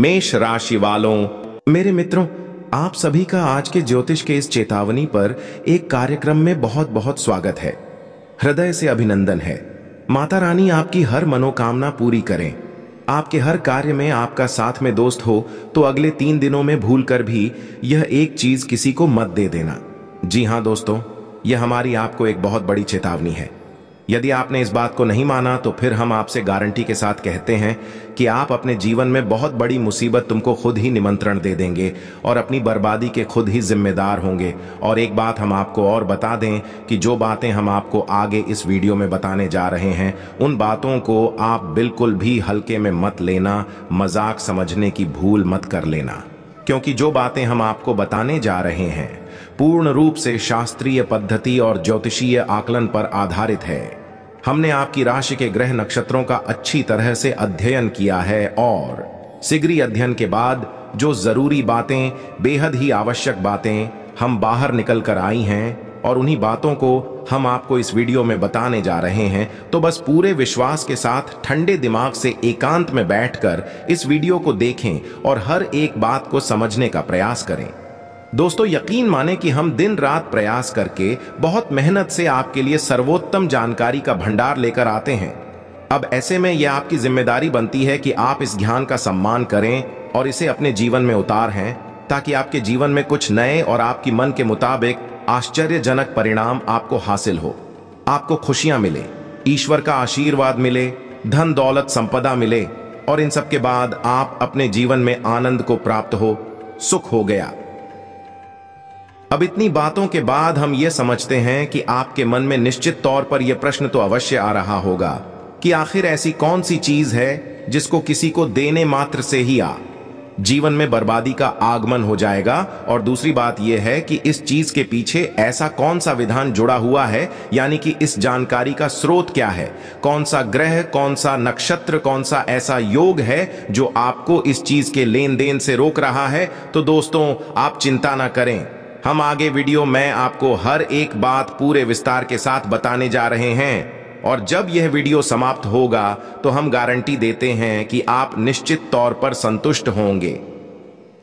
मेष राशि वालों मेरे मित्रों आप सभी का आज के ज्योतिष के इस चेतावनी पर एक कार्यक्रम में बहुत बहुत स्वागत है हृदय से अभिनंदन है माता रानी आपकी हर मनोकामना पूरी करें आपके हर कार्य में आपका साथ में दोस्त हो तो अगले तीन दिनों में भूल कर भी यह एक चीज किसी को मत दे देना जी हाँ दोस्तों यह हमारी आपको एक बहुत बड़ी चेतावनी है यदि आपने इस बात को नहीं माना तो फिर हम आपसे गारंटी के साथ कहते हैं कि आप अपने जीवन में बहुत बड़ी मुसीबत तुमको खुद ही निमंत्रण दे देंगे और अपनी बर्बादी के खुद ही जिम्मेदार होंगे और एक बात हम आपको और बता दें कि जो बातें हम आपको आगे इस वीडियो में बताने जा रहे हैं उन बातों को आप बिल्कुल भी हल्के में मत लेना मजाक समझने की भूल मत कर लेना क्योंकि जो बातें हम आपको बताने जा रहे हैं पूर्ण रूप से शास्त्रीय पद्धति और ज्योतिषीय आकलन पर आधारित है हमने आपकी राशि के ग्रह नक्षत्रों का अच्छी तरह से अध्ययन किया है और सिगरी अध्ययन के बाद जो जरूरी बातें बेहद ही आवश्यक बातें हम बाहर निकल कर आई हैं और उन्हीं बातों को हम आपको इस वीडियो में बताने जा रहे हैं तो बस पूरे विश्वास के साथ ठंडे दिमाग से एकांत में बैठकर इस वीडियो को देखें और हर एक बात को समझने का प्रयास करें दोस्तों यकीन माने कि हम दिन रात प्रयास करके बहुत मेहनत से आपके लिए सर्वोत्तम जानकारी का भंडार लेकर आते हैं अब ऐसे में यह आपकी जिम्मेदारी बनती है कि आप इस ज्ञान का सम्मान करें और इसे अपने जीवन में उतार हैं ताकि आपके जीवन में कुछ नए और आपकी मन के मुताबिक आश्चर्यजनक परिणाम आपको हासिल हो आपको खुशियां मिले ईश्वर का आशीर्वाद मिले धन दौलत संपदा मिले और इन सबके बाद आप अपने जीवन में आनंद को प्राप्त हो सुख हो गया अब इतनी बातों के बाद हम ये समझते हैं कि आपके मन में निश्चित तौर पर यह प्रश्न तो अवश्य आ रहा होगा कि आखिर ऐसी कौन सी चीज है जिसको किसी को देने मात्र से ही आ जीवन में बर्बादी का आगमन हो जाएगा और दूसरी बात यह है कि इस चीज के पीछे ऐसा कौन सा विधान जुड़ा हुआ है यानी कि इस जानकारी का स्रोत क्या है कौन सा ग्रह कौन सा नक्षत्र कौन सा ऐसा योग है जो आपको इस चीज के लेन देन से रोक रहा है तो दोस्तों आप चिंता ना करें हम आगे वीडियो में आपको हर एक बात पूरे विस्तार के साथ बताने जा रहे हैं और जब यह वीडियो समाप्त होगा तो हम गारंटी देते हैं कि आप निश्चित तौर पर संतुष्ट होंगे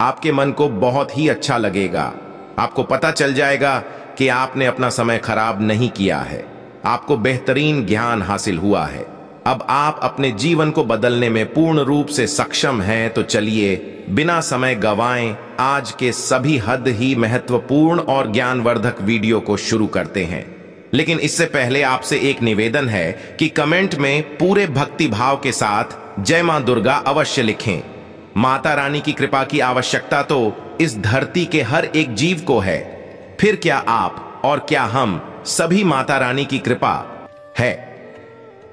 आपके मन को बहुत ही अच्छा लगेगा आपको पता चल जाएगा कि आपने अपना समय खराब नहीं किया है आपको बेहतरीन ज्ञान हासिल हुआ है अब आप अपने जीवन को बदलने में पूर्ण रूप से सक्षम हैं तो चलिए बिना समय गवाएं आज के सभी हद ही महत्वपूर्ण और ज्ञानवर्धक वीडियो को शुरू करते हैं लेकिन इससे पहले आपसे एक निवेदन है कि कमेंट में पूरे भक्ति भाव के साथ जय मां दुर्गा अवश्य लिखें माता रानी की कृपा की आवश्यकता तो इस धरती के हर एक जीव को है फिर क्या आप और क्या हम सभी माता रानी की कृपा है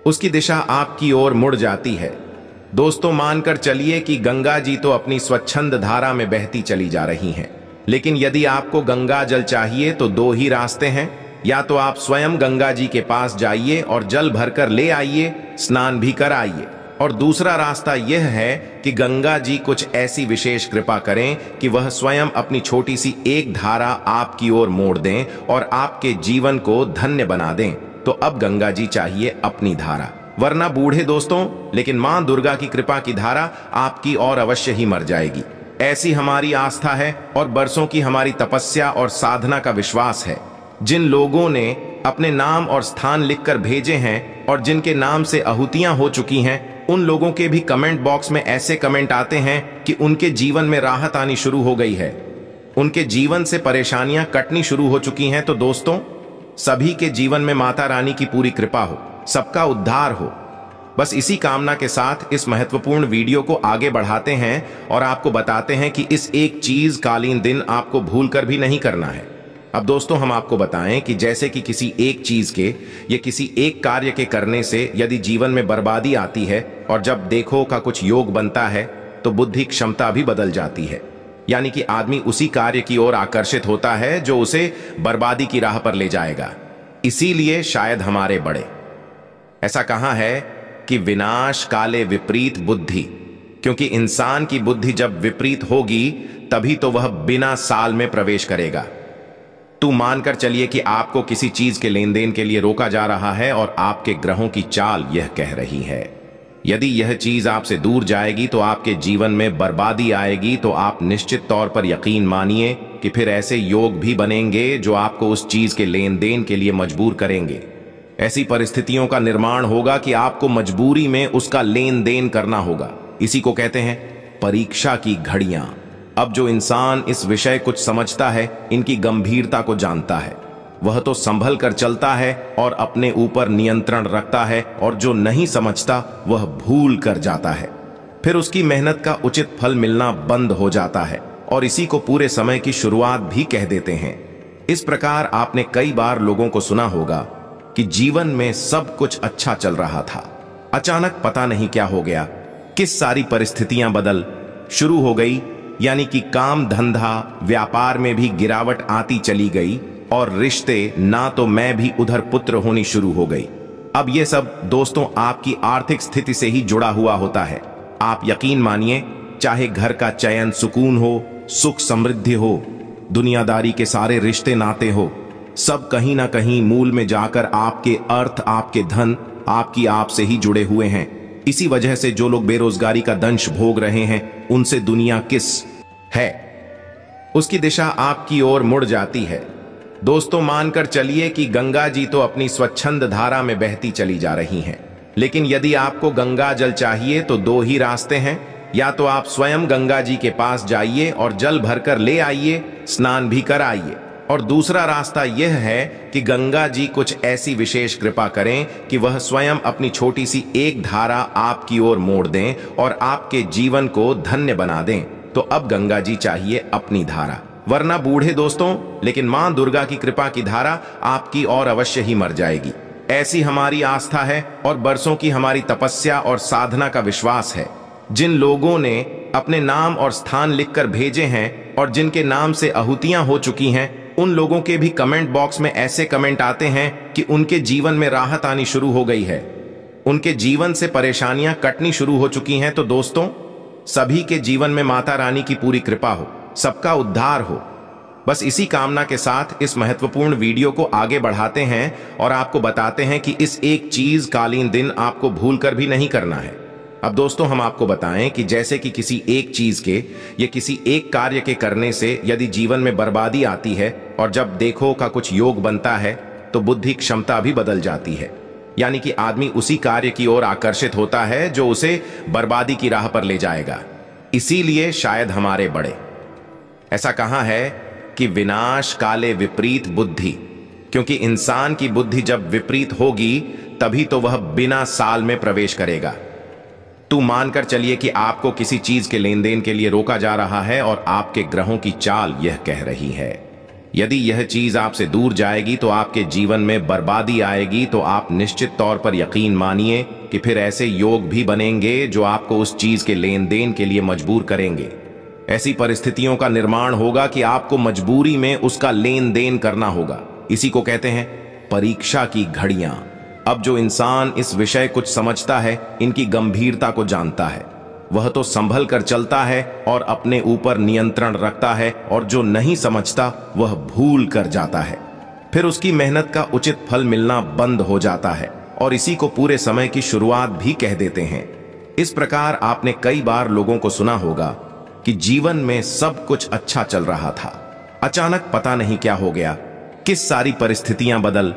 उसकी दिशा आपकी ओर मुड़ जाती है दोस्तों मानकर चलिए कि गंगा जी तो अपनी स्वच्छंद धारा में बहती चली जा रही हैं लेकिन यदि आपको गंगा जल चाहिए तो दो ही रास्ते हैं या तो आप स्वयं गंगा जी के पास जाइए और जल भरकर ले आइए स्नान भी कर आइए और दूसरा रास्ता यह है कि गंगा जी कुछ ऐसी विशेष कृपा करें कि वह स्वयं अपनी छोटी सी एक धारा आपकी ओर मोड़ दें और आपके जीवन को धन्य बना दें तो अब गंगा जी चाहिए अपनी धारा वरना बूढ़े दोस्तों लेकिन मां दुर्गा की कृपा की धारा आपकी और अवश्य ही मर जाएगी ऐसी हमारी आस्था है और बरसों की हमारी तपस्या और साधना का विश्वास है जिन लोगों ने अपने नाम और स्थान लिखकर भेजे हैं और जिनके नाम से आहुतियां हो चुकी हैं उन लोगों के भी कमेंट बॉक्स में ऐसे कमेंट आते हैं कि उनके जीवन में राहत आनी शुरू हो गई है उनके जीवन से परेशानियां कटनी शुरू हो चुकी हैं तो दोस्तों सभी के जीवन में माता रानी की पूरी कृपा हो सबका उद्धार हो बस इसी कामना के साथ इस महत्वपूर्ण वीडियो को आगे बढ़ाते हैं और आपको बताते हैं कि इस एक चीज कालीन दिन आपको भूल कर भी नहीं करना है अब दोस्तों हम आपको बताएं कि जैसे कि किसी एक चीज के या किसी एक कार्य के करने से यदि जीवन में बर्बादी आती है और जब देखो का कुछ योग बनता है तो बुद्धि क्षमता भी बदल जाती है यानी कि आदमी उसी कार्य की ओर आकर्षित होता है जो उसे बर्बादी की राह पर ले जाएगा इसीलिए शायद हमारे बड़े ऐसा कहा है कि विनाश काले विपरीत बुद्धि क्योंकि इंसान की बुद्धि जब विपरीत होगी तभी तो वह बिना साल में प्रवेश करेगा तू मानकर चलिए कि आपको किसी चीज के लेन देन के लिए रोका जा रहा है और आपके ग्रहों की चाल यह कह रही है यदि यह चीज आपसे दूर जाएगी तो आपके जीवन में बर्बादी आएगी तो आप निश्चित तौर पर यकीन मानिए कि फिर ऐसे योग भी बनेंगे जो आपको उस चीज के लेन देन के लिए मजबूर करेंगे ऐसी परिस्थितियों का निर्माण होगा कि आपको मजबूरी में उसका लेन देन करना होगा इसी को कहते हैं परीक्षा की घड़ियां अब जो इंसान इस विषय कुछ समझता है इनकी गंभीरता को जानता है वह तो संभल कर चलता है और अपने ऊपर नियंत्रण रखता है और जो नहीं समझता वह भूल कर जाता है फिर उसकी मेहनत का उचित फल मिलना बंद हो जाता है और इसी को पूरे समय की शुरुआत भी कह देते हैं इस प्रकार आपने कई बार लोगों को सुना होगा कि जीवन में सब कुछ अच्छा चल रहा था अचानक पता नहीं क्या हो गया किस सारी परिस्थितियां बदल शुरू हो गई यानी कि काम धंधा व्यापार में भी गिरावट आती चली गई और रिश्ते ना तो मैं भी उधर पुत्र होनी शुरू हो गई अब ये सब दोस्तों आपकी आर्थिक स्थिति से ही जुड़ा हुआ होता है आप यकीन मानिए चाहे घर का चयन सुकून हो सुख समृद्धि हो दुनियादारी के सारे रिश्ते नाते हो सब कहीं ना कहीं मूल में जाकर आपके अर्थ आपके धन आपकी आप से ही जुड़े हुए हैं इसी वजह से जो लोग बेरोजगारी का दंश भोग रहे हैं उनसे दुनिया किस है उसकी दिशा आपकी ओर मुड़ जाती है दोस्तों मानकर चलिए कि गंगा जी तो अपनी स्वच्छंद धारा में बहती चली जा रही हैं लेकिन यदि आपको गंगा जल चाहिए तो दो ही रास्ते हैं या तो आप स्वयं गंगा जी के पास जाइए और जल भरकर ले आइए स्नान भी कर आइए और दूसरा रास्ता यह है कि गंगा जी कुछ ऐसी विशेष कृपा करें कि वह स्वयं अपनी छोटी सी एक धारा आपकी ओर मोड़ दें और आपके जीवन को धन्य बना दें तो अब गंगा जी चाहिए अपनी धारा वरना बूढ़े दोस्तों लेकिन मां दुर्गा की कृपा की धारा आपकी और अवश्य ही मर जाएगी ऐसी हमारी आस्था है और बरसों की हमारी तपस्या और साधना का विश्वास है जिन लोगों ने अपने नाम और स्थान लिखकर भेजे हैं और जिनके नाम से आहुतियां हो चुकी हैं उन लोगों के भी कमेंट बॉक्स में ऐसे कमेंट आते हैं कि उनके जीवन में राहत आनी शुरू हो गई है उनके जीवन से परेशानियां कटनी शुरू हो चुकी हैं तो दोस्तों सभी के जीवन में माता रानी की पूरी कृपा हो सबका उद्धार हो बस इसी कामना के साथ इस महत्वपूर्ण वीडियो को आगे बढ़ाते हैं और आपको बताते हैं कि इस एक चीज कालीन दिन आपको भूल कर भी नहीं करना है अब दोस्तों हम आपको बताएं कि जैसे कि किसी एक चीज के या किसी एक कार्य के करने से यदि जीवन में बर्बादी आती है और जब देखो का कुछ योग बनता है तो बुद्धि क्षमता भी बदल जाती है यानी कि आदमी उसी कार्य की ओर आकर्षित होता है जो उसे बर्बादी की राह पर ले जाएगा इसीलिए शायद हमारे बड़े ऐसा कहा है कि विनाश काले विपरीत बुद्धि क्योंकि इंसान की बुद्धि जब विपरीत होगी तभी तो वह बिना साल में प्रवेश करेगा तू मानकर चलिए कि आपको किसी चीज के लेन देन के लिए रोका जा रहा है और आपके ग्रहों की चाल यह कह रही है यदि यह चीज आपसे दूर जाएगी तो आपके जीवन में बर्बादी आएगी तो आप निश्चित तौर पर यकीन मानिए कि फिर ऐसे योग भी बनेंगे जो आपको उस चीज के लेन देन के लिए मजबूर करेंगे ऐसी परिस्थितियों का निर्माण होगा कि आपको मजबूरी में उसका लेन देन करना होगा इसी को कहते हैं परीक्षा की घड़ियां अब जो इंसान इस विषय कुछ समझता है इनकी गंभीरता को जानता है वह तो संभल कर चलता है और अपने ऊपर नियंत्रण रखता है और जो नहीं समझता वह भूल कर जाता है फिर उसकी मेहनत का उचित फल मिलना बंद हो जाता है और इसी को पूरे समय की शुरुआत भी कह देते हैं इस प्रकार आपने कई बार लोगों को सुना होगा कि जीवन में सब कुछ अच्छा चल रहा था अचानक पता नहीं क्या हो गया किस सारी परिस्थितियां बदल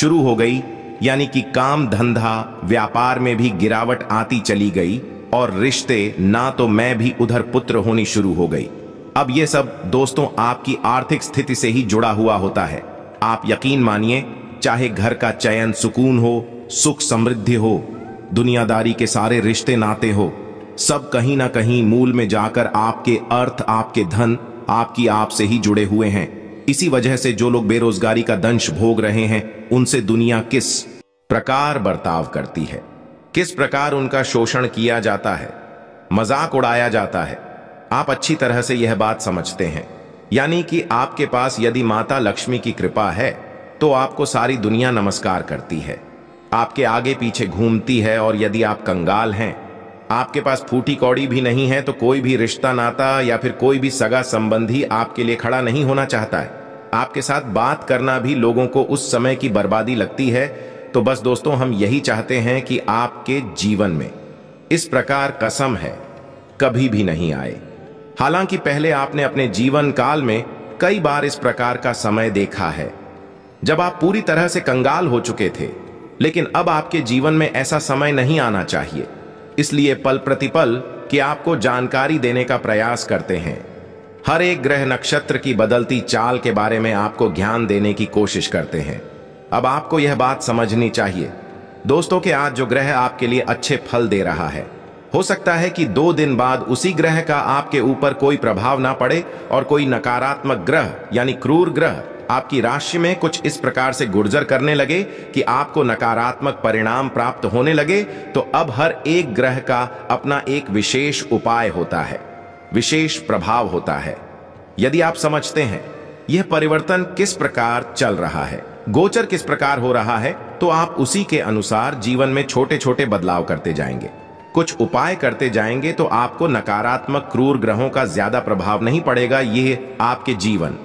शुरू हो गई यानी कि काम धंधा व्यापार में भी गिरावट आती चली गई और रिश्ते ना तो मैं भी उधर पुत्र होनी शुरू हो गई अब ये सब दोस्तों आपकी आर्थिक स्थिति से ही जुड़ा हुआ होता है आप यकीन मानिए चाहे घर का चयन सुकून हो सुख समृद्धि हो दुनियादारी के सारे रिश्ते नाते हो सब कहीं ना कहीं मूल में जाकर आपके अर्थ आपके धन आपकी आप से ही जुड़े हुए हैं इसी वजह से जो लोग बेरोजगारी का दंश भोग रहे हैं उनसे दुनिया किस प्रकार बर्ताव करती है किस प्रकार उनका शोषण किया जाता है मजाक उड़ाया जाता है आप अच्छी तरह से यह बात समझते हैं यानी कि आपके पास यदि माता लक्ष्मी की कृपा है तो आपको सारी दुनिया नमस्कार करती है आपके आगे पीछे घूमती है और यदि आप कंगाल हैं आपके पास फूटी कौड़ी भी नहीं है तो कोई भी रिश्ता नाता या फिर कोई भी सगा संबंधी आपके लिए खड़ा नहीं होना चाहता है आपके साथ बात करना भी लोगों को उस समय की बर्बादी लगती है तो बस दोस्तों हम यही चाहते हैं कि आपके जीवन में इस प्रकार कसम है कभी भी नहीं आए हालांकि पहले आपने अपने जीवन काल में कई बार इस प्रकार का समय देखा है जब आप पूरी तरह से कंगाल हो चुके थे लेकिन अब आपके जीवन में ऐसा समय नहीं आना चाहिए इसलिए पल प्रतिपल कि आपको जानकारी देने का प्रयास करते हैं हर एक ग्रह नक्षत्र की बदलती चाल के बारे में आपको ज्ञान देने की कोशिश करते हैं अब आपको यह बात समझनी चाहिए दोस्तों के आज जो ग्रह आपके लिए अच्छे फल दे रहा है हो सकता है कि दो दिन बाद उसी ग्रह का आपके ऊपर कोई प्रभाव ना पड़े और कोई नकारात्मक ग्रह यानी क्रूर ग्रह आपकी राशि में कुछ इस प्रकार से गुर्जर करने लगे कि आपको नकारात्मक परिणाम प्राप्त होने लगे तो अब हर एक ग्रह का अपना एक विशेष उपाय होता है विशेष प्रभाव होता है यदि आप समझते हैं यह परिवर्तन किस प्रकार चल रहा है गोचर किस प्रकार हो रहा है तो आप उसी के अनुसार जीवन में छोटे छोटे बदलाव करते जाएंगे कुछ उपाय करते जाएंगे तो आपको नकारात्मक क्रूर ग्रहों का ज्यादा प्रभाव नहीं पड़ेगा यह आपके जीवन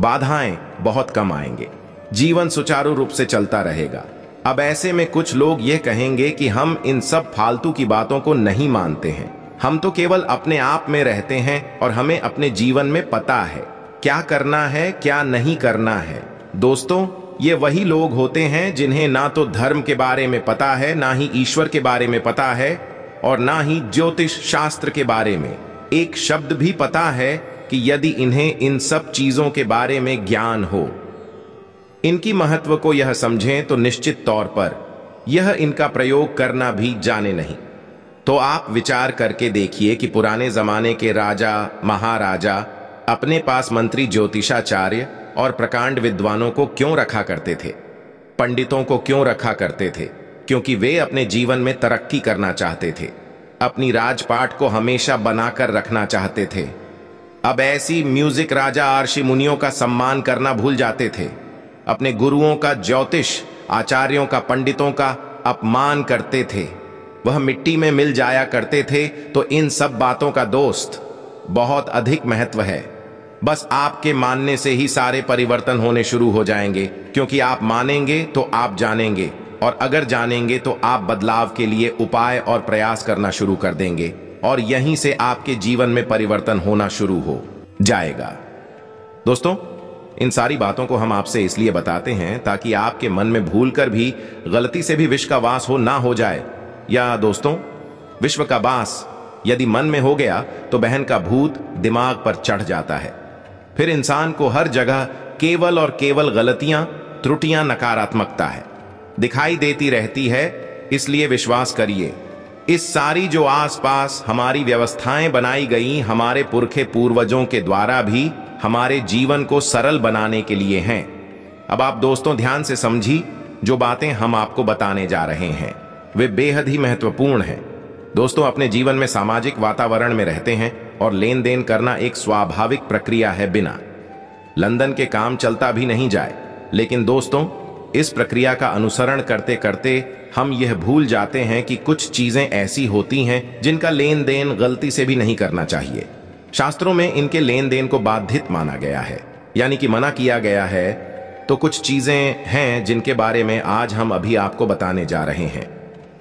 बाधाएं बहुत कम आएंगे जीवन सुचारू रूप से चलता रहेगा अब ऐसे में कुछ लोग यह कहेंगे कि हम इन सब फालतू की बातों को नहीं मानते हैं हम तो केवल अपने आप में रहते हैं और हमें अपने जीवन में पता है क्या करना है क्या नहीं करना है दोस्तों ये वही लोग होते हैं जिन्हें ना तो धर्म के बारे में पता है ना ही ईश्वर के बारे में पता है और ना ही ज्योतिष शास्त्र के बारे में एक शब्द भी पता है कि यदि इन्हें इन सब चीजों के बारे में ज्ञान हो इनकी महत्व को यह समझें तो निश्चित तौर पर यह इनका प्रयोग करना भी जाने नहीं तो आप विचार करके देखिए कि पुराने जमाने के राजा महाराजा अपने पास मंत्री ज्योतिषाचार्य और प्रकांड विद्वानों को क्यों रखा करते थे पंडितों को क्यों रखा करते थे क्योंकि वे अपने जीवन में तरक्की करना चाहते थे अपनी राजपाट को हमेशा बनाकर रखना चाहते थे अब ऐसी म्यूजिक राजा आर्षि मुनियों का सम्मान करना भूल जाते थे अपने गुरुओं का ज्योतिष आचार्यों का पंडितों का अपमान करते थे वह मिट्टी में मिल जाया करते थे तो इन सब बातों का दोस्त बहुत अधिक महत्व है बस आपके मानने से ही सारे परिवर्तन होने शुरू हो जाएंगे क्योंकि आप मानेंगे तो आप जानेंगे और अगर जानेंगे तो आप बदलाव के लिए उपाय और प्रयास करना शुरू कर देंगे और यहीं से आपके जीवन में परिवर्तन होना शुरू हो जाएगा दोस्तों इन सारी बातों को हम आपसे इसलिए बताते हैं ताकि आपके मन में भूलकर भी गलती से भी विश्व का वास हो ना हो जाए या दोस्तों विश्व का वास यदि मन में हो गया तो बहन का भूत दिमाग पर चढ़ जाता है फिर इंसान को हर जगह केवल और केवल गलतियां त्रुटियां नकारात्मकता है दिखाई देती रहती है इसलिए विश्वास करिए इस सारी जो आसपास हमारी व्यवस्थाएं बनाई गई हमारे पुरखे पूर्वजों के द्वारा भी हमारे जीवन को सरल बनाने के लिए हैं अब आप दोस्तों ध्यान से समझी जो बातें हम आपको बताने जा रहे हैं वे बेहद ही महत्वपूर्ण हैं दोस्तों अपने जीवन में सामाजिक वातावरण में रहते हैं और लेन देन करना एक स्वाभाविक प्रक्रिया है बिना लंदन के काम चलता भी नहीं जाए लेकिन दोस्तों इस प्रक्रिया का अनुसरण करते करते हम यह भूल जाते हैं कि कुछ चीजें ऐसी होती हैं जिनका लेन देन गलती से भी नहीं करना चाहिए शास्त्रों में इनके लेन देन को बाधित माना गया है यानी कि मना किया गया है तो कुछ चीजें हैं जिनके बारे में आज हम अभी आपको बताने जा रहे हैं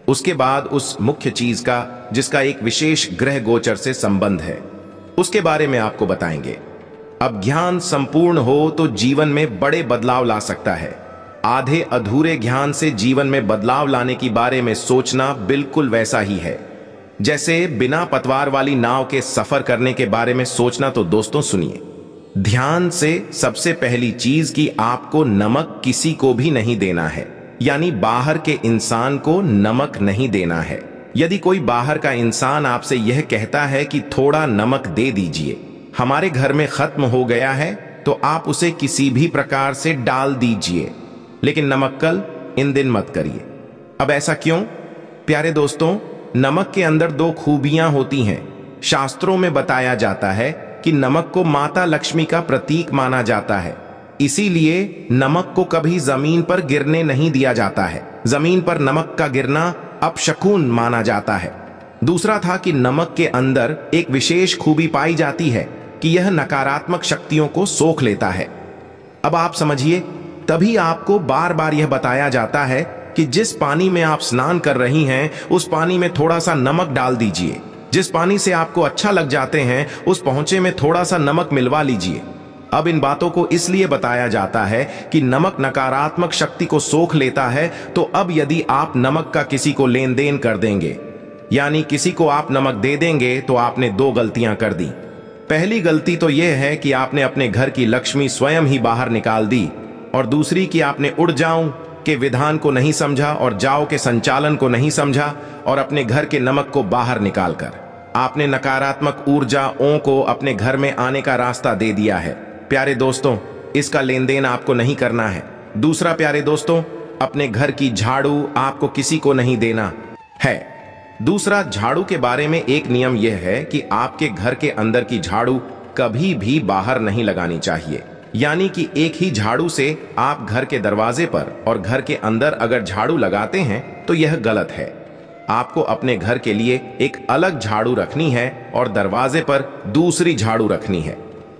उसके बाद उस मुख्य चीज का जिसका एक विशेष ग्रह गोचर से संबंध है उसके बारे में आपको बताएंगे अब ज्ञान संपूर्ण हो तो जीवन में बड़े बदलाव ला सकता है आधे अधूरे ज्ञान से जीवन में बदलाव लाने के बारे में सोचना बिल्कुल वैसा ही है जैसे बिना पतवार वाली नाव के सफर करने के बारे में सोचना तो दोस्तों सुनिए ध्यान से सबसे पहली चीज कि आपको नमक किसी को भी नहीं देना है यानी बाहर के इंसान को नमक नहीं देना है यदि कोई बाहर का इंसान आपसे यह कहता है कि थोड़ा नमक दे दीजिए हमारे घर में खत्म हो गया है तो आप उसे किसी भी प्रकार से डाल दीजिए लेकिन नमक कल इन दिन मत करिए अब ऐसा क्यों प्यारे दोस्तों नमक के अंदर दो खूबियां होती हैं शास्त्रों में बताया जाता है कि नमक को माता लक्ष्मी का प्रतीक माना जाता है इसीलिए नमक को कभी जमीन पर गिरने नहीं दिया जाता है जमीन पर नमक का गिरना अपशकुन माना जाता है दूसरा था कि नमक के अंदर एक विशेष खूबी पाई जाती है कि यह नकारात्मक शक्तियों को सोख लेता है अब आप समझिए तभी आपको बार बार यह बताया जाता है कि जिस पानी में आप स्नान कर रही हैं उस पानी में थोड़ा सा नमक डाल दीजिए जिस पानी से आपको अच्छा लग जाते हैं उस पहुंचे में थोड़ा सा नमक मिलवा लीजिए अब इन बातों को इसलिए बताया जाता है कि नमक नकारात्मक शक्ति को सोख लेता है तो अब यदि आप नमक का किसी को लेन देन कर देंगे यानी किसी को आप नमक दे देंगे तो आपने दो गलतियां कर दी पहली गलती तो यह है कि आपने अपने घर की लक्ष्मी स्वयं ही बाहर निकाल दी और दूसरी कि आपने उड़ जाऊं के विधान को नहीं समझा और जाओ के संचालन को नहीं समझा और अपने घर के नमक को बाहर निकालकर आपने नकारात्मक ऊर्जा ओ को अपने घर में आने का रास्ता दे दिया है प्यारे दोस्तों इसका लेन देन आपको नहीं करना है दूसरा प्यारे दोस्तों अपने घर की झाड़ू आपको किसी को नहीं देना है दूसरा झाड़ू के बारे में एक नियम यह है कि आपके घर के अंदर की झाड़ू कभी भी बाहर नहीं लगानी चाहिए यानी कि एक ही झाड़ू से आप घर के दरवाजे पर और घर के अंदर अगर झाड़ू लगाते हैं तो यह गलत है आपको अपने घर के लिए एक अलग झाड़ू रखनी है और दरवाजे पर दूसरी झाड़ू रखनी है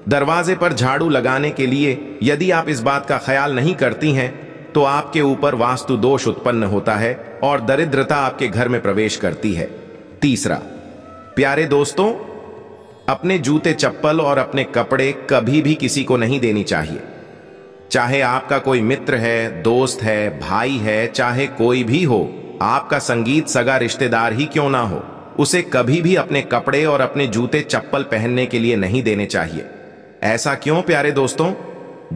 दरवाजे पर झाड़ू लगाने के लिए यदि आप इस बात का ख्याल नहीं करती हैं तो आपके ऊपर वास्तु दोष उत्पन्न होता है और दरिद्रता आपके घर में प्रवेश करती है तीसरा प्यारे दोस्तों अपने जूते चप्पल और अपने कपड़े कभी भी किसी को नहीं देनी चाहिए चाहे आपका कोई मित्र है दोस्त है भाई है चाहे कोई भी हो आपका संगीत सगा रिश्तेदार ही क्यों ना हो उसे कभी भी अपने कपड़े और अपने जूते चप्पल पहनने के लिए नहीं देने चाहिए ऐसा क्यों प्यारे दोस्तों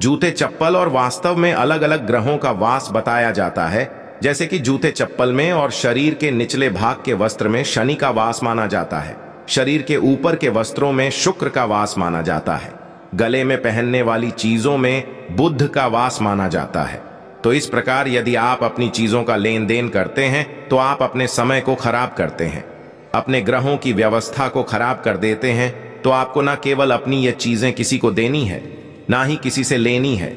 जूते चप्पल और वास्तव में अलग अलग ग्रहों का वास बताया जाता है जैसे कि जूते चप्पल में और शरीर के निचले भाग के वस्त्र में शनि का वास माना जाता है शरीर के ऊपर के वस्त्रों में शुक्र का वास माना जाता है गले में पहनने वाली चीजों में बुद्ध का वास माना जाता है तो इस प्रकार यदि आप अपनी चीजों का लेन देन करते हैं तो आप अपने समय को खराब करते हैं अपने ग्रहों की व्यवस्था को खराब कर देते हैं तो आपको ना केवल अपनी ये चीजें किसी को देनी है ना ही किसी से लेनी है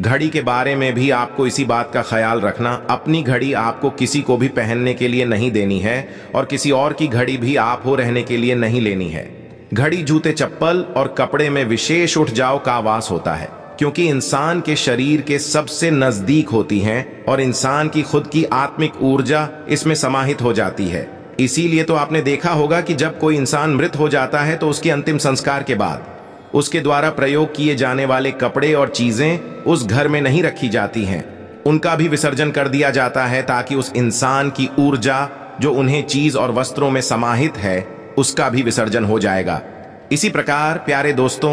घड़ी के बारे में भी आपको इसी बात का ख्याल रखना अपनी घड़ी आपको किसी को भी पहनने के लिए नहीं देनी है और किसी और की घड़ी भी आप हो रहने के लिए नहीं लेनी है घड़ी जूते चप्पल और कपड़े में विशेष उठ जाओ का आवास होता है क्योंकि इंसान के शरीर के सबसे नजदीक होती हैं और इंसान की खुद की आत्मिक ऊर्जा इसमें समाहित हो जाती है इसीलिए तो आपने देखा होगा कि जब कोई इंसान मृत हो जाता है तो उसके अंतिम संस्कार के बाद उसके द्वारा प्रयोग किए जाने वाले कपड़े और चीजें उस घर में नहीं रखी जाती हैं उनका भी विसर्जन कर दिया जाता है ताकि उस इंसान की ऊर्जा जो उन्हें चीज और वस्त्रों में समाहित है उसका भी विसर्जन हो जाएगा इसी प्रकार प्यारे दोस्तों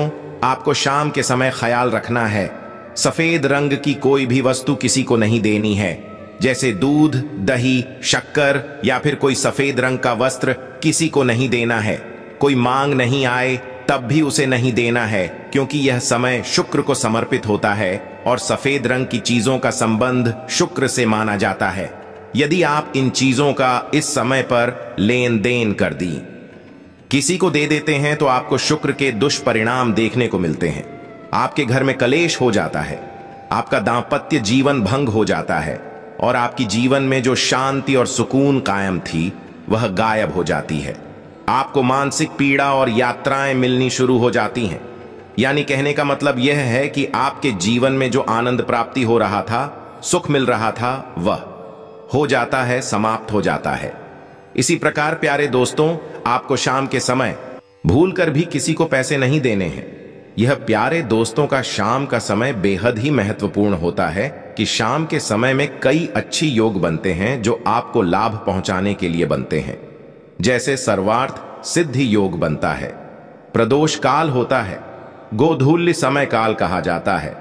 आपको शाम के समय ख्याल रखना है सफेद रंग की कोई भी वस्तु किसी को नहीं देनी है जैसे दूध दही शक्कर या फिर कोई सफेद रंग का वस्त्र किसी को नहीं देना है कोई मांग नहीं आए तब भी उसे नहीं देना है क्योंकि यह समय शुक्र को समर्पित होता है और सफेद रंग की चीजों का संबंध शुक्र से माना जाता है यदि आप इन चीजों का इस समय पर लेन देन कर दी किसी को दे देते हैं तो आपको शुक्र के दुष्परिणाम देखने को मिलते हैं आपके घर में कलेश हो जाता है आपका दाम्पत्य जीवन भंग हो जाता है और आपकी जीवन में जो शांति और सुकून कायम थी वह गायब हो जाती है आपको मानसिक पीड़ा और यात्राएं मिलनी शुरू हो जाती हैं यानी कहने का मतलब यह है कि आपके जीवन में जो आनंद प्राप्ति हो रहा था सुख मिल रहा था वह हो जाता है समाप्त हो जाता है इसी प्रकार प्यारे दोस्तों आपको शाम के समय भूल कर भी किसी को पैसे नहीं देने हैं यह प्यारे दोस्तों का शाम का समय बेहद ही महत्वपूर्ण होता है कि शाम के समय में कई अच्छी योग बनते हैं जो आपको लाभ पहुंचाने के लिए बनते हैं जैसे सर्वार्थ सिद्धि योग बनता है प्रदोष काल होता है गोधूल्य समय काल कहा जाता है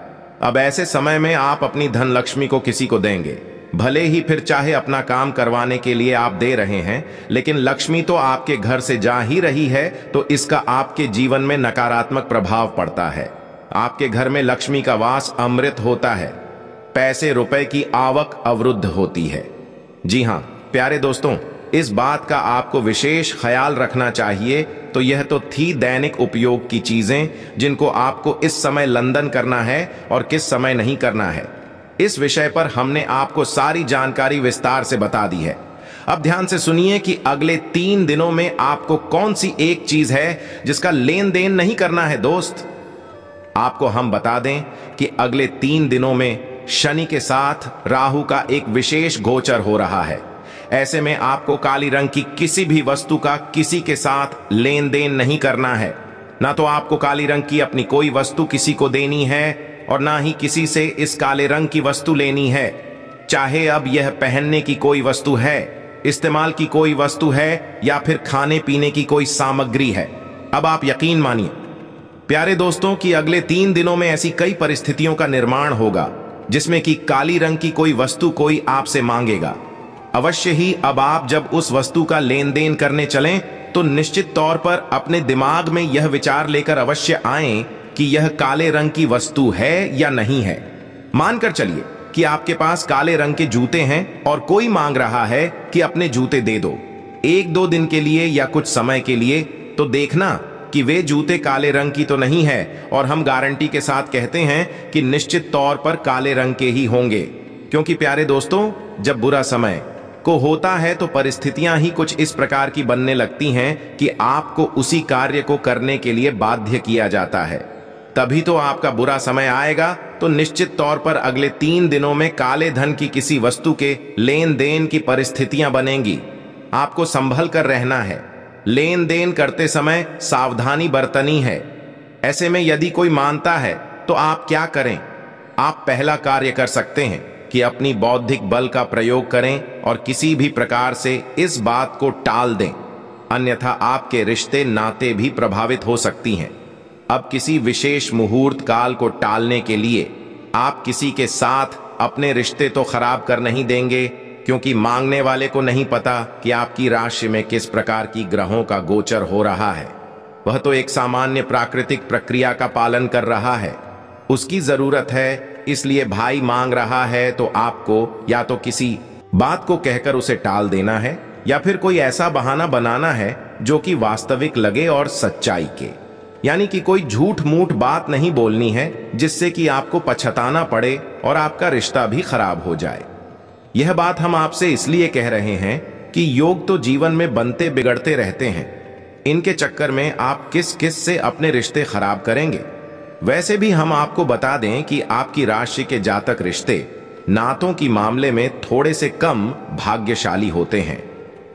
अब ऐसे समय में आप अपनी धन लक्ष्मी को किसी को देंगे भले ही फिर चाहे अपना काम करवाने के लिए आप दे रहे हैं लेकिन लक्ष्मी तो आपके घर से जा ही रही है तो इसका आपके जीवन में नकारात्मक प्रभाव पड़ता है आपके घर में लक्ष्मी का वास अमृत होता है पैसे रुपए की आवक अवरुद्ध होती है जी हाँ प्यारे दोस्तों इस बात का आपको विशेष ख्याल रखना चाहिए तो यह तो थी दैनिक उपयोग की चीज़ें जिनको आपको इस समय लंदन करना है और किस समय नहीं करना है इस विषय पर हमने आपको सारी जानकारी विस्तार से बता दी है अब ध्यान से सुनिए कि अगले तीन दिनों में आपको कौन सी एक चीज है जिसका लेन देन नहीं करना है दोस्त आपको हम बता दें कि अगले तीन दिनों में शनि के साथ राहु का एक विशेष गोचर हो रहा है ऐसे में आपको काली रंग की किसी भी वस्तु का किसी के साथ लेन देन नहीं करना है ना तो आपको काली रंग की अपनी कोई वस्तु किसी को देनी है और ना ही किसी से इस काले रंग की वस्तु लेनी है चाहे अब यह पहनने की कोई वस्तु है इस्तेमाल की कोई वस्तु है या फिर खाने पीने की कोई सामग्री है अब आप यकीन मानिए प्यारे दोस्तों कि अगले तीन दिनों में ऐसी कई परिस्थितियों का निर्माण होगा जिसमें कि काली रंग की कोई वस्तु कोई आपसे मांगेगा अवश्य ही अब आप जब उस वस्तु का लेन देन करने चलें तो निश्चित तौर पर अपने दिमाग में यह विचार लेकर अवश्य आए कि यह काले रंग की वस्तु है या नहीं है मानकर चलिए कि आपके पास काले रंग के जूते हैं और कोई मांग रहा है कि अपने जूते दे दो एक दो दिन के लिए या कुछ समय के लिए तो देखना कि वे जूते काले रंग की तो नहीं है और हम गारंटी के साथ कहते हैं कि निश्चित तौर पर काले रंग के ही होंगे क्योंकि प्यारे दोस्तों जब बुरा समय को होता है तो परिस्थितियां ही कुछ इस प्रकार की बनने लगती हैं कि आपको उसी कार्य को करने के लिए बाध्य किया जाता है तभी तो आपका बुरा समय आएगा तो निश्चित तौर पर अगले तीन दिनों में काले धन की किसी वस्तु के लेन देन की परिस्थितियां बनेंगी आपको संभल कर रहना है लेन देन करते समय सावधानी बरतनी है ऐसे में यदि कोई मानता है तो आप क्या करें आप पहला कार्य कर सकते हैं कि अपनी बौद्धिक बल का प्रयोग करें और किसी भी प्रकार से इस बात को टाल दें अन्यथा आपके रिश्ते नाते भी प्रभावित हो सकती हैं अब किसी विशेष मुहूर्त काल को टालने के लिए आप किसी के साथ अपने रिश्ते तो खराब कर नहीं देंगे क्योंकि मांगने वाले को नहीं पता कि आपकी राशि में किस प्रकार की ग्रहों का गोचर हो रहा है वह तो एक सामान्य प्राकृतिक प्रक्रिया का पालन कर रहा है उसकी जरूरत है इसलिए भाई मांग रहा है तो आपको या तो किसी बात को कहकर उसे टाल देना है या फिर कोई ऐसा बहाना बनाना है जो कि वास्तविक लगे और सच्चाई के यानी कि कोई झूठ मूठ बात नहीं बोलनी है जिससे कि आपको पछताना पड़े और आपका रिश्ता भी खराब हो जाए यह बात हम आपसे इसलिए कह रहे हैं कि योग तो जीवन में बनते बिगड़ते रहते हैं इनके चक्कर में आप किस किस से अपने रिश्ते खराब करेंगे वैसे भी हम आपको बता दें कि आपकी राशि के जातक रिश्ते नातों की मामले में थोड़े से कम भाग्यशाली होते हैं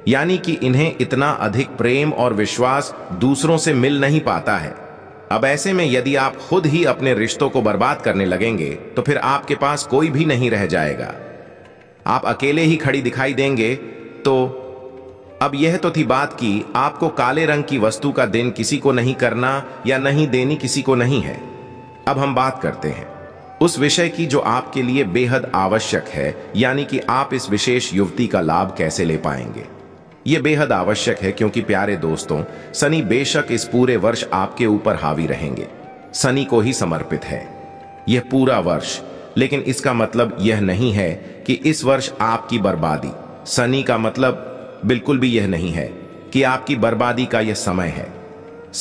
यानी कि इन्हें इतना अधिक प्रेम और विश्वास दूसरों से मिल नहीं पाता है अब ऐसे में यदि आप खुद ही अपने रिश्तों को बर्बाद करने लगेंगे तो फिर आपके पास कोई भी नहीं रह जाएगा आप अकेले ही खड़ी दिखाई देंगे तो अब यह तो थी बात कि आपको काले रंग की वस्तु का दिन किसी को नहीं करना या नहीं देनी किसी को नहीं है अब हम बात करते हैं उस विषय की जो आपके लिए बेहद आवश्यक है यानी कि आप इस विशेष युवती का लाभ कैसे ले पाएंगे ये बेहद आवश्यक है क्योंकि प्यारे दोस्तों सनी बेशक इस पूरे वर्ष आपके ऊपर हावी रहेंगे सनी को ही समर्पित है यह पूरा वर्ष लेकिन इसका मतलब यह नहीं है कि इस वर्ष आपकी बर्बादी सनी का मतलब बिल्कुल भी यह नहीं है कि आपकी बर्बादी का यह समय है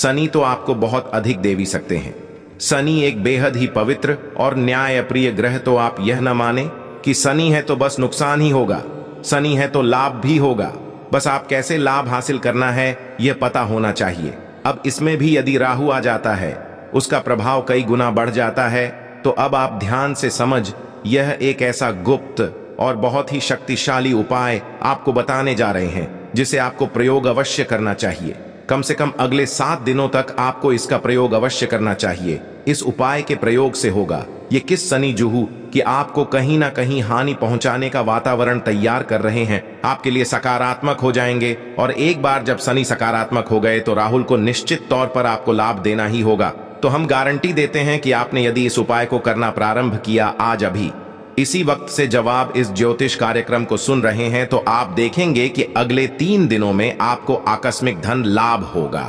सनी तो आपको बहुत अधिक दे भी सकते हैं शनि एक बेहद ही पवित्र और न्यायप्रिय ग्रह तो आप यह न माने कि शनि है तो बस नुकसान ही होगा शनि है तो लाभ भी होगा बस आप कैसे लाभ हासिल करना है यह पता होना चाहिए अब इसमें भी यदि राहु आ जाता है उसका प्रभाव कई गुना बढ़ जाता है तो अब आप ध्यान से समझ यह एक ऐसा गुप्त और बहुत ही शक्तिशाली उपाय आपको बताने जा रहे हैं जिसे आपको प्रयोग अवश्य करना चाहिए कम से कम अगले सात दिनों तक आपको इसका प्रयोग अवश्य करना चाहिए इस उपाय के प्रयोग से होगा ये किस सनी जुहू कि आपको कहीं ना कहीं हानि पहुंचाने का वातावरण तैयार कर रहे हैं आपके लिए सकारात्मक हो जाएंगे और एक बार जब सनी सकारात्मक हो गए तो राहुल को निश्चित तौर पर आपको लाभ देना ही होगा तो हम गारंटी देते हैं कि आपने यदि इस उपाय को करना प्रारंभ किया आज अभी इसी वक्त से जब आप इस ज्योतिष कार्यक्रम को सुन रहे हैं तो आप देखेंगे कि अगले तीन दिनों में आपको आकस्मिक धन लाभ होगा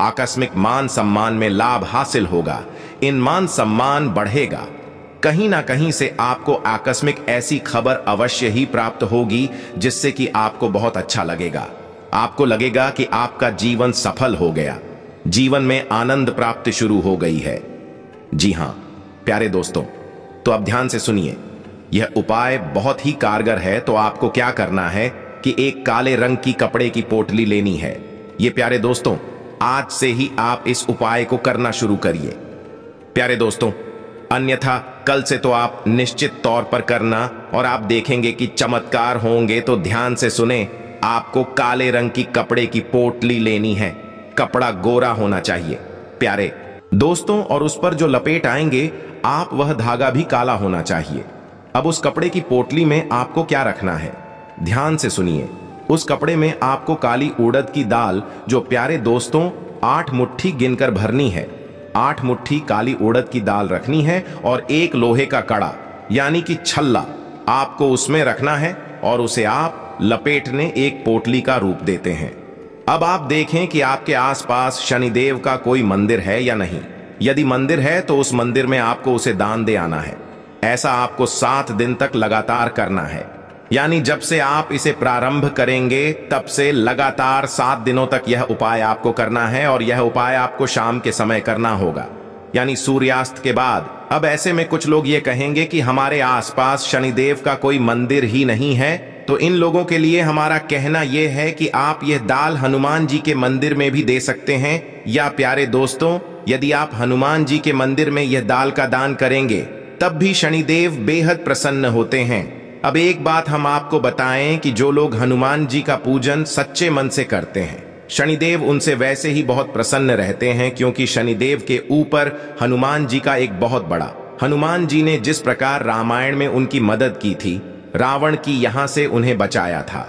आकस्मिक मान सम्मान में लाभ हासिल होगा इन मान सम्मान बढ़ेगा कहीं ना कहीं से आपको आकस्मिक ऐसी खबर अवश्य ही प्राप्त होगी जिससे कि आपको बहुत अच्छा लगेगा आपको लगेगा कि आपका जीवन सफल हो गया जीवन में आनंद प्राप्ति शुरू हो गई है जी हां प्यारे दोस्तों तो अब ध्यान से सुनिए यह उपाय बहुत ही कारगर है तो आपको क्या करना है कि एक काले रंग की कपड़े की पोटली लेनी है ये प्यारे दोस्तों आज से ही आप इस उपाय को करना शुरू करिए प्यारे दोस्तों अन्यथा कल से तो आप निश्चित तौर पर करना और आप देखेंगे कि चमत्कार होंगे तो ध्यान से सुने आपको काले रंग की कपड़े की पोटली लेनी है कपड़ा गोरा होना चाहिए प्यारे दोस्तों और उस पर जो लपेट आएंगे आप वह धागा भी काला होना चाहिए अब उस कपड़े की पोटली में आपको क्या रखना है ध्यान से सुनिए उस कपड़े में आपको काली उड़द की दाल जो प्यारे दोस्तों आठ मुट्ठी गिनकर भरनी है आठ मुट्ठी काली उड़द की दाल रखनी है और एक लोहे का कड़ा यानी कि छल्ला आपको उसमें रखना है और उसे आप लपेटने एक पोटली का रूप देते हैं अब आप देखें कि आपके आसपास शनिदेव का कोई मंदिर है या नहीं यदि मंदिर है तो उस मंदिर में आपको उसे दान दे आना है ऐसा आपको सात दिन तक लगातार करना है यानी जब से आप इसे प्रारंभ करेंगे तब से लगातार सात दिनों तक यह उपाय आपको करना है और यह उपाय आपको शाम के समय करना होगा यानी सूर्यास्त के बाद अब ऐसे में कुछ लोग ये कहेंगे कि हमारे आसपास शनिदेव का कोई मंदिर ही नहीं है तो इन लोगों के लिए हमारा कहना यह है कि आप यह दाल हनुमान जी के मंदिर में भी दे सकते हैं या प्यारे दोस्तों यदि आप हनुमान जी के मंदिर में यह दाल का दान करेंगे तब भी शनिदेव बेहद प्रसन्न होते हैं अब एक बात हम आपको बताएं कि जो लोग हनुमान जी का पूजन सच्चे मन से करते हैं शनिदेव उनसे वैसे ही बहुत प्रसन्न रहते हैं क्योंकि शनिदेव के ऊपर हनुमान जी का एक बहुत बड़ा हनुमान जी ने जिस प्रकार रामायण में उनकी मदद की थी रावण की यहां से उन्हें बचाया था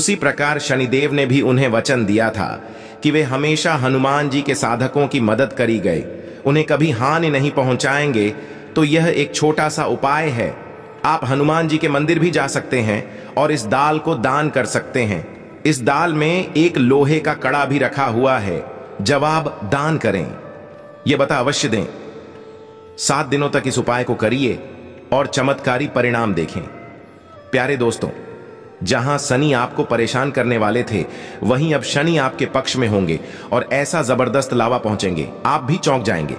उसी प्रकार शनिदेव ने भी उन्हें वचन दिया था कि वे हमेशा हनुमान जी के साधकों की मदद करी गए उन्हें कभी हानि नहीं पहुंचाएंगे तो यह एक छोटा सा उपाय है आप हनुमान जी के मंदिर भी जा सकते हैं और इस दाल को दान कर सकते हैं इस दाल में एक लोहे का कड़ा भी रखा हुआ है जवाब दान करें यह बता अवश्य दें सात दिनों तक इस उपाय को करिए और चमत्कारी परिणाम देखें प्यारे दोस्तों जहां शनि आपको परेशान करने वाले थे वहीं अब शनि आपके पक्ष में होंगे और ऐसा जबरदस्त लावा पहुंचेंगे आप भी चौंक जाएंगे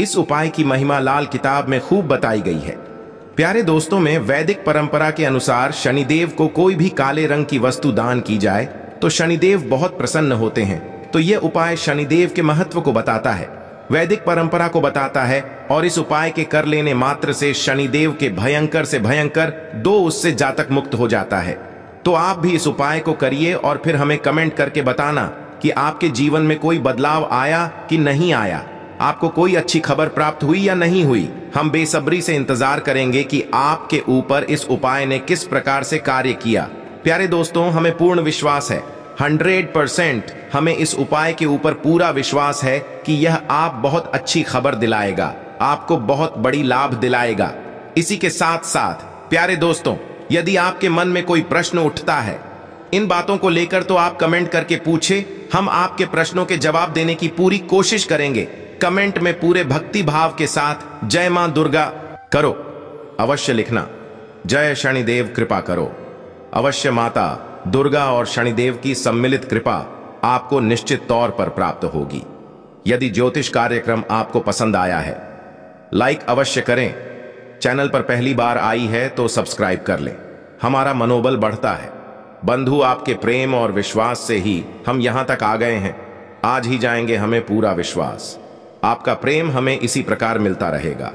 इस उपाय की महिमा लाल किताब में खूब बताई गई है प्यारे दोस्तों में वैदिक परंपरा के अनुसार शनिदेव को कोई भी काले रंग की वस्तु दान की जाए तो शनिदेव बहुत प्रसन्न होते हैं तो यह उपाय शनिदेव के महत्व को बताता है वैदिक परंपरा को बताता है और इस उपाय के कर लेने मात्र से शनिदेव के भयंकर से भयंकर दो उससे जातक मुक्त हो जाता है तो आप भी इस उपाय को करिए और फिर हमें कमेंट करके बताना कि आपके जीवन में कोई बदलाव आया कि नहीं आया आपको कोई अच्छी खबर प्राप्त हुई या नहीं हुई हम बेसब्री से इंतजार करेंगे कि आपके ऊपर इस उपाय ने किस प्रकार से कार्य किया प्यारे दोस्तों हमें पूर्ण विश्वास है हंड्रेड परसेंट हमें इस उपाय के ऊपर पूरा विश्वास है कि यह आप बहुत अच्छी खबर दिलाएगा आपको बहुत बड़ी लाभ दिलाएगा इसी के साथ साथ प्यारे दोस्तों यदि आपके मन में कोई प्रश्न उठता है इन बातों को लेकर तो आप कमेंट करके पूछे हम आपके प्रश्नों के जवाब देने की पूरी कोशिश करेंगे कमेंट में पूरे भक्ति भाव के साथ जय मां दुर्गा करो अवश्य लिखना जय शनिदेव कृपा करो अवश्य माता दुर्गा और शनिदेव की सम्मिलित कृपा आपको निश्चित तौर पर प्राप्त होगी यदि ज्योतिष कार्यक्रम आपको पसंद आया है लाइक अवश्य करें चैनल पर पहली बार आई है तो सब्सक्राइब कर लें हमारा मनोबल बढ़ता है बंधु आपके प्रेम और विश्वास से ही हम यहां तक आ गए हैं आज ही जाएंगे हमें पूरा विश्वास आपका प्रेम हमें इसी प्रकार मिलता रहेगा